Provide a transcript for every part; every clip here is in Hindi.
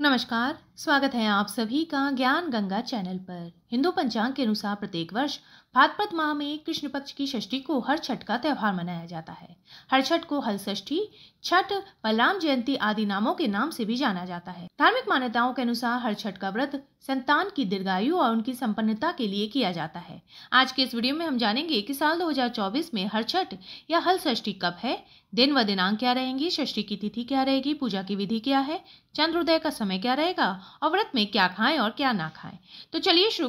नमस्कार स्वागत है आप सभी का ज्ञान गंगा चैनल पर हिंदू पंचांग के अनुसार प्रत्येक वर्ष भाद्रपद माह में कृष्ण पक्ष की षष्ठी को हर छठ का त्यौहार मनाया जाता है हर छठ को हल षष्ठी छठ बलराम जयंती आदि नामों के नाम से भी जाना जाता है धार्मिक मान्यताओं के अनुसार हर छठ का व्रत संतान की दीर्घायु और उनकी संपन्नता के लिए किया जाता है आज के इस वीडियो में हम जानेंगे कि साल 2024 में हर छठ या हल षष्ठी कब है दिन व दिनांक क्या रहेंगी षष्ठी की तिथि क्या रहेगी पूजा की विधि क्या है चंद्रोदय का समय क्या रहेगा और व्रत में क्या खाएं और क्या ना खाएं तो चलिए शुरू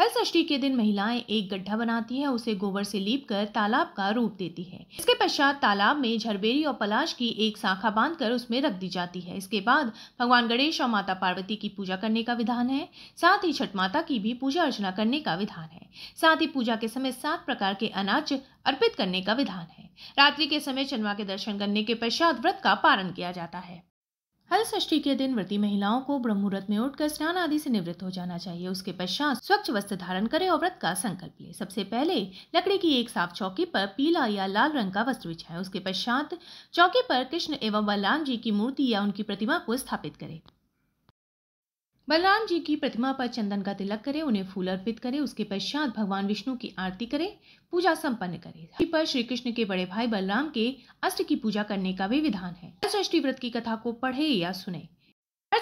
हर षष्ठी के दिन महिलाएं एक गड्ढा बनाती हैं उसे गोबर से लीप कर तालाब का रूप देती है इसके पश्चात तालाब में झरबेरी और पलाश की एक शाखा बांधकर उसमें रख दी जाती है इसके बाद भगवान गणेश और माता पार्वती की पूजा करने का विधान है साथ ही छठ माता की भी पूजा अर्चना करने का विधान है साथ ही पूजा के समय सात प्रकार के अनाज अर्पित करने का विधान है रात्रि के समय चंद्रमा के दर्शन करने के पश्चात व्रत का पालन किया जाता है हर षष्ठी के दिन व्रती महिलाओं को मुहूर्त में उठकर स्नान आदि से निवृत्त हो जाना चाहिए उसके पश्चात स्वच्छ वस्त्र धारण करें और व्रत का संकल्प लें सबसे पहले लकड़ी की एक साफ चौकी पर पीला या लाल रंग का वस्त्र बिछाएं उसके पश्चात चौकी पर कृष्ण एवं बलराम जी की मूर्ति या उनकी प्रतिमा को स्थापित करें बलराम जी की प्रतिमा पर चंदन का तिलक करें उन्हें फूल अर्पित करें उसके पश्चात भगवान विष्णु की आरती करें पूजा संपन्न करें पर श्री कृष्ण के बड़े भाई बलराम के अष्ट की पूजा करने का भी विधान है षष्ठी व्रत की कथा को पढ़े या सुने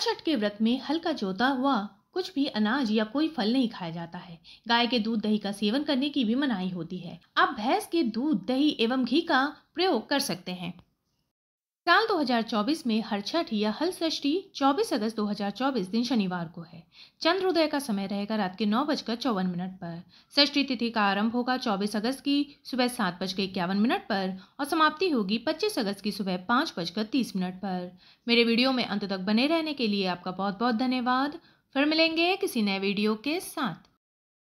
छठ के व्रत में हल्का जोता हुआ कुछ भी अनाज या कोई फल नहीं खाया जाता है गाय के दूध दही का सेवन करने की भी मनाही होती है आप भैंस के दूध दही एवं घी का प्रयोग कर सकते हैं साल 2024 में हर छठ या हल सृष्टि 24 अगस्त 2024 दिन शनिवार को है चंद्रोदय का समय रहेगा रात के नौ बजकर चौवन मिनट पर सृष्टि तिथि का आरंभ होगा 24 अगस्त की सुबह सात बजकर इक्यावन मिनट पर और समाप्ति होगी 25 अगस्त की सुबह पाँच बजकर तीस मिनट पर मेरे वीडियो में अंत तक बने रहने के लिए आपका बहुत बहुत धन्यवाद फिर मिलेंगे किसी नए वीडियो के साथ